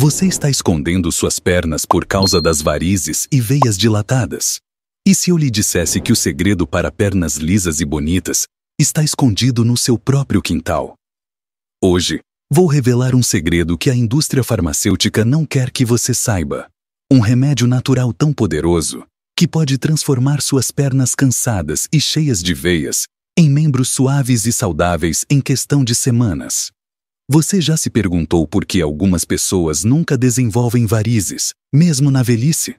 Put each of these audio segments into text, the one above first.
Você está escondendo suas pernas por causa das varizes e veias dilatadas. E se eu lhe dissesse que o segredo para pernas lisas e bonitas está escondido no seu próprio quintal? Hoje, vou revelar um segredo que a indústria farmacêutica não quer que você saiba. Um remédio natural tão poderoso que pode transformar suas pernas cansadas e cheias de veias em membros suaves e saudáveis em questão de semanas. Você já se perguntou por que algumas pessoas nunca desenvolvem varizes, mesmo na velhice?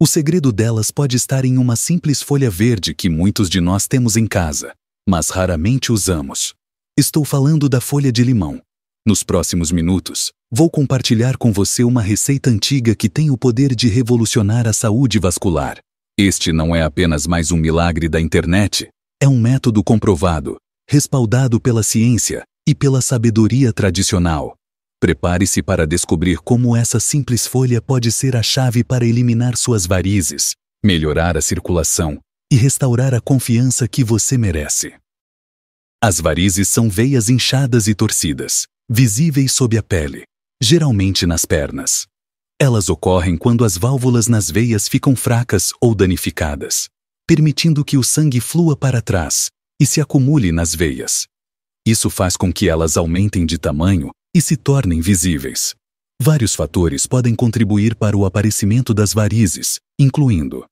O segredo delas pode estar em uma simples folha verde que muitos de nós temos em casa, mas raramente usamos. Estou falando da folha de limão. Nos próximos minutos, vou compartilhar com você uma receita antiga que tem o poder de revolucionar a saúde vascular. Este não é apenas mais um milagre da internet, é um método comprovado, respaldado pela ciência e pela sabedoria tradicional. Prepare-se para descobrir como essa simples folha pode ser a chave para eliminar suas varizes, melhorar a circulação e restaurar a confiança que você merece. As varizes são veias inchadas e torcidas, visíveis sob a pele, geralmente nas pernas. Elas ocorrem quando as válvulas nas veias ficam fracas ou danificadas, permitindo que o sangue flua para trás e se acumule nas veias, isso faz com que elas aumentem de tamanho e se tornem visíveis. Vários fatores podem contribuir para o aparecimento das varizes, incluindo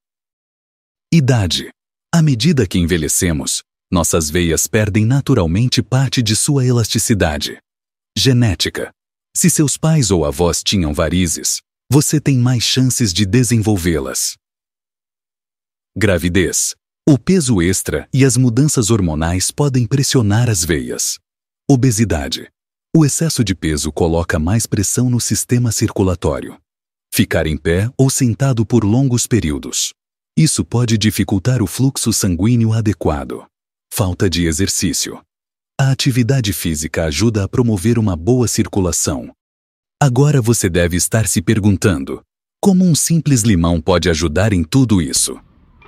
idade. À medida que envelhecemos, nossas veias perdem naturalmente parte de sua elasticidade. Genética. Se seus pais ou avós tinham varizes, você tem mais chances de desenvolvê-las. Gravidez. O peso extra e as mudanças hormonais podem pressionar as veias. Obesidade. O excesso de peso coloca mais pressão no sistema circulatório. Ficar em pé ou sentado por longos períodos. Isso pode dificultar o fluxo sanguíneo adequado. Falta de exercício. A atividade física ajuda a promover uma boa circulação. Agora você deve estar se perguntando: como um simples limão pode ajudar em tudo isso?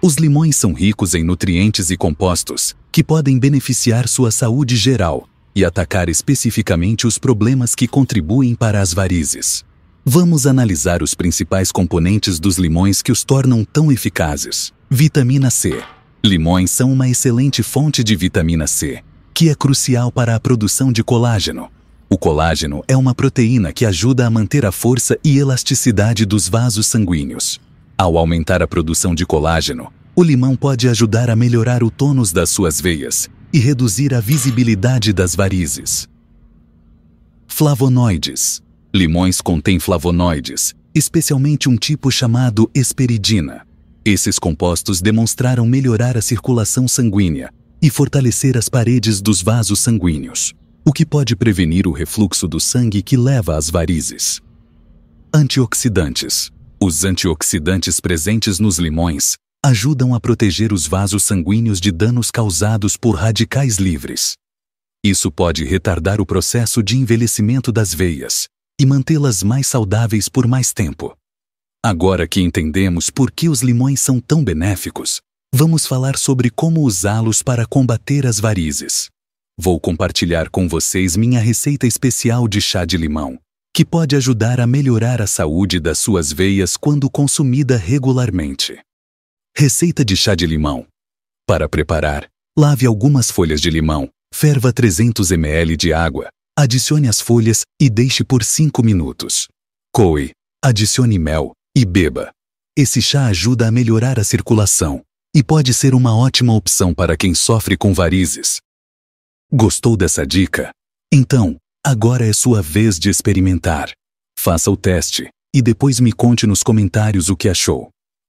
Os limões são ricos em nutrientes e compostos que podem beneficiar sua saúde geral e atacar especificamente os problemas que contribuem para as varizes. Vamos analisar os principais componentes dos limões que os tornam tão eficazes. Vitamina C. Limões são uma excelente fonte de vitamina C, que é crucial para a produção de colágeno, o colágeno é uma proteína que ajuda a manter a força e elasticidade dos vasos sanguíneos. Ao aumentar a produção de colágeno, o limão pode ajudar a melhorar o tônus das suas veias e reduzir a visibilidade das varizes. Flavonoides. Limões contêm flavonoides, especialmente um tipo chamado esperidina. Esses compostos demonstraram melhorar a circulação sanguínea e fortalecer as paredes dos vasos sanguíneos, o que pode prevenir o refluxo do sangue que leva às varizes. Antioxidantes. Os antioxidantes presentes nos limões ajudam a proteger os vasos sanguíneos de danos causados por radicais livres. Isso pode retardar o processo de envelhecimento das veias e mantê-las mais saudáveis por mais tempo. Agora que entendemos por que os limões são tão benéficos, vamos falar sobre como usá-los para combater as varizes. Vou compartilhar com vocês minha receita especial de chá de limão, que pode ajudar a melhorar a saúde das suas veias quando consumida regularmente. Receita de chá de limão. Para preparar, lave algumas folhas de limão, ferva 300 ml de água, adicione as folhas e deixe por 5 minutos. Coe, adicione mel e beba. Esse chá ajuda a melhorar a circulação e pode ser uma ótima opção para quem sofre com varizes. Gostou dessa dica? Então, Agora é sua vez de experimentar. Faça o teste e depois me conte nos comentários o que achou.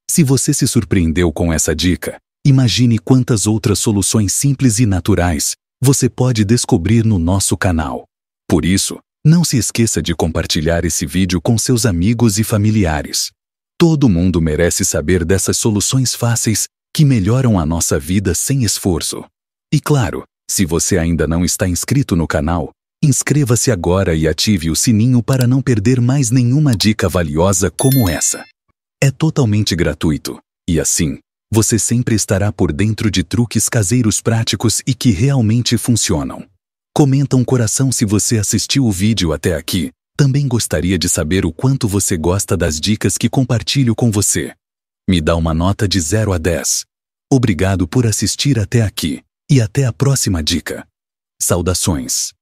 Se você se surpreendeu com essa dica, imagine quantas outras soluções simples e naturais você pode descobrir no nosso canal. Por isso, não se esqueça de compartilhar esse vídeo com seus amigos e familiares. Todo mundo merece saber dessas soluções fáceis que melhoram a nossa vida sem esforço. E claro, se você ainda não está inscrito no canal, Inscreva-se agora e ative o sininho para não perder mais nenhuma dica valiosa como essa. É totalmente gratuito e assim você sempre estará por dentro de truques caseiros práticos e que realmente funcionam. Comenta um coração se você assistiu o vídeo até aqui. Também gostaria de saber o quanto você gosta das dicas que compartilho com você. Me dá uma nota de 0 a 10. Obrigado por assistir até aqui e até a próxima dica. Saudações!